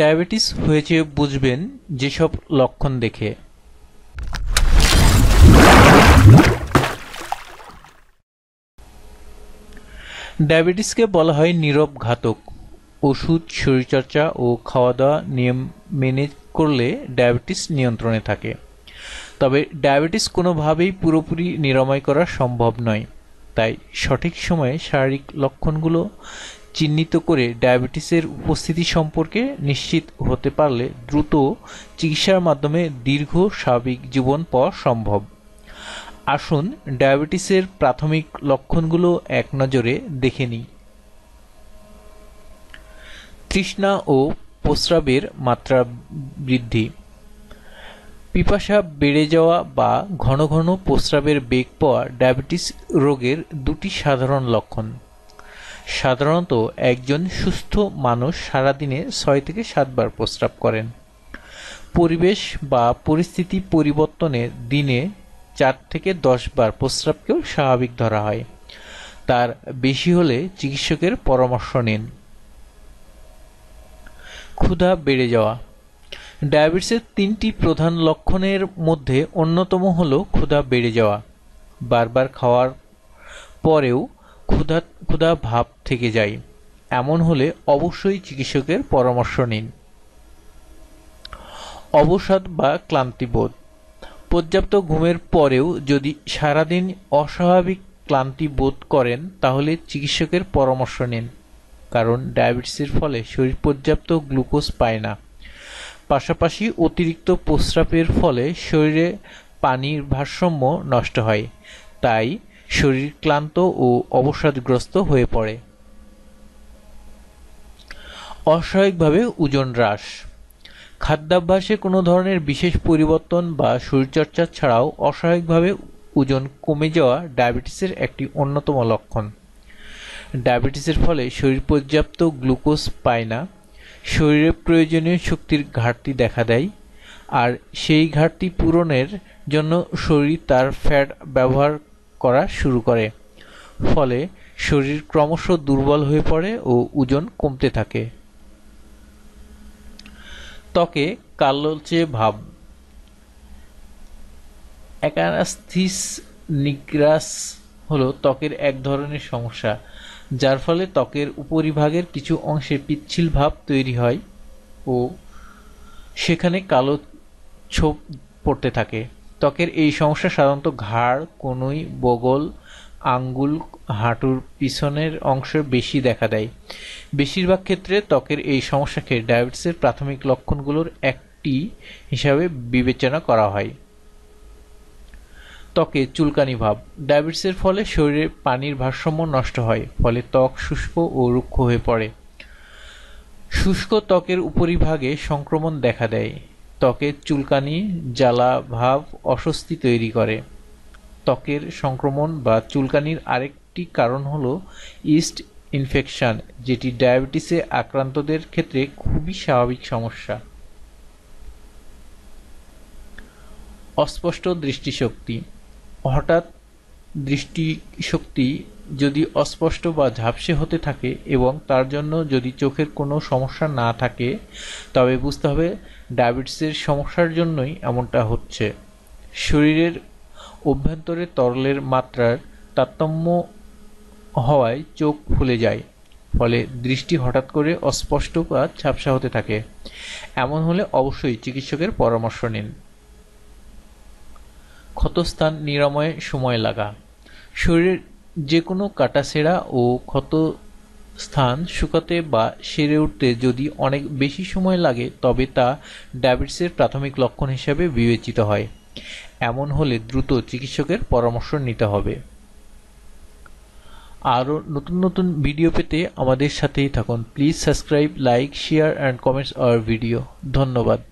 diabetes হয়েছে বুঝবেন যেসব লক্ষণ দেখে ডায়াবেটিসকে বলা হয় নীরব ঘাতক ওষুধ শরীরচর্চা ও খাওয়া দাওয়া নিয়ম মেনে করলে ডায়াবেটিস নিয়ন্ত্রণে থাকে তবে ডায়াবেটিস কোনোভাবেই পুরোপুরি নিরাময় করা সম্ভব নয় তাই সঠিক সময়ে শারীরিক লক্ষণগুলো চিহ্নিত করে ডায়াবেটিসের উপস্থিতি সম্পর্কে নিশ্চিত হতে পারলে দ্রুত চিকিৎসার মাধ্যমে দীর্ঘ স্বাভাবিক জীবন পাওয়া সম্ভব আসুন ডায়াবেটিসের প্রাথমিক লক্ষণগুলো এক নজরে দেখে নিই তৃষ্ণা ও প্রস্রাবের মাত্রা বৃদ্ধি পিপাসা বেড়ে যাওয়া বা ঘন ঘন প্রস্রাবের বেগ পাওয়া ডায়াবেটিস রোগের দুটি সাধারণ লক্ষণ সাধারণত একজন সুস্থ মানুষ সারাদিনে ছয় থেকে সাতবার প্রস্রাব করেন পরিবেশ বা পরিস্থিতি পরিবর্তনে দিনে চার থেকে দশ বার প্রস্রাবকেও স্বাভাবিক ধরা হয় তার বেশি হলে চিকিৎসকের পরামর্শ নিন ক্ষুধা বেড়ে যাওয়া ডায়াবেটিসের তিনটি প্রধান লক্ষণের মধ্যে অন্যতম হলো ক্ষুধা বেড়ে যাওয়া বারবার খাওয়ার পরেও ক্ষুধা ক্ষুধা ভাব থেকে যায় এমন হলে অবশ্যই চিকিৎসকের পরামর্শ নিন অবসাদ বা ক্লান্তিবোধ পর্যাপ্ত ঘুমের পরেও যদি সারাদিন অস্বাভাবিক ক্লান্তি বোধ করেন তাহলে চিকিৎসকের পরামর্শ নিন কারণ ডায়াবেটিসের ফলে শরীর পর্যাপ্ত গ্লুকোজ পায় না পাশাপাশি অতিরিক্ত প্রস্রাবের ফলে শরীরে পানির ভারসাম্য নষ্ট হয় তাই শরীর ক্লান্ত ও অবসাদগ্রস্ত হয়ে পড়ে অস্বাভাবিকভাবে ওজন হ্রাস খাদ্যাভ্যাসে কোনো ধরনের বিশেষ পরিবর্তন বা শরীরচর্চা ছাড়াও অস্বাভাবিকভাবে ওজন কমে যাওয়া ডায়াবেটিসের একটি অন্যতম লক্ষণ ডায়াবেটিসের ফলে শরীর পর্যাপ্ত গ্লুকোজ পায় না শরীরে প্রয়োজনীয় শক্তির ঘাটতি দেখা দেয় আর সেই ঘাটতি পূরণের জন্য শরীর তার ফ্যাট ব্যবহার করা শুরু করে ফলে শরীর ক্রমশ দুর্বল হয়ে পড়ে ও ওজন কমতে থাকে ত্বকে কালচে ভাব একানাস্থিস নিগ্রাস হলো ত্বকের এক ধরনের সমস্যা যার ফলে ত্বকের উপরিভাগের কিছু অংশে পিচ্ছিল ভাব তৈরি হয় ও সেখানে কালো ছোপ পড়তে থাকে ত্বকের এই সমস্যা সাধারণত ঘাড় কনুই বগল আঙ্গুল হাঁটুর পিছনের অংশ বেশি দেখা দেয় বেশিরভাগ ক্ষেত্রে ত্বকের এই সমস্যাকে ডায়াবেটিসের প্রাথমিক লক্ষণগুলোর একটি হিসাবে বিবেচনা করা হয় ত্বকে চুলকানি ভাব ডায়াবেটিসের ফলে শরীরে পানির ভারসাম্য নষ্ট হয় ফলে ত্বক শুষ্ক ও রুক্ষ হয়ে পড়ে শুষ্ক ত্বকের উপরিভাগে সংক্রমণ দেখা দেয় ত্বকের চুলকানি জ্বালা ভাব অস্বস্তি তৈরি করে ত্বকের সংক্রমণ বা চুলকানির আরেকটি কারণ হল ইস্ট ইনফেকশান যেটি ডায়াবেটিসে আক্রান্তদের ক্ষেত্রে খুবই স্বাভাবিক সমস্যা অস্পষ্ট দৃষ্টিশক্তি হঠাৎ দৃষ্টিশক্তি যদি অস্পষ্ট বা ঝাপসে হতে থাকে এবং তার জন্য যদি চোখের কোনো সমস্যা না থাকে তবে বুঝতে হবে ডায়াবেটিসের সমস্যার জন্যই এমনটা হচ্ছে শরীরের অভ্যন্তরে তরলের মাত্রার তারতম্য হওয়ায় চোখ ফুলে যায় ফলে দৃষ্টি হঠাৎ করে অস্পষ্ট বা ঝাপসা হতে থাকে এমন হলে অবশ্যই চিকিৎসকের পরামর্শ নিন ক্ষতস্থান নিরাময়ে সময় লাগা শরীরের যে কোনো কাটাছেড়া ও ক্ষত স্থান শুকাতে বা সেরে উঠতে যদি অনেক বেশি সময় লাগে তবে তা ডায়াবেটিসের প্রাথমিক লক্ষণ হিসাবে বিবেচিত হয় এমন হলে দ্রুত চিকিৎসকের পরামর্শ নিতে হবে আরও নতুন নতুন ভিডিও পেতে আমাদের সাথেই থাকুন please subscribe like share and comments our video ধন্যবাদ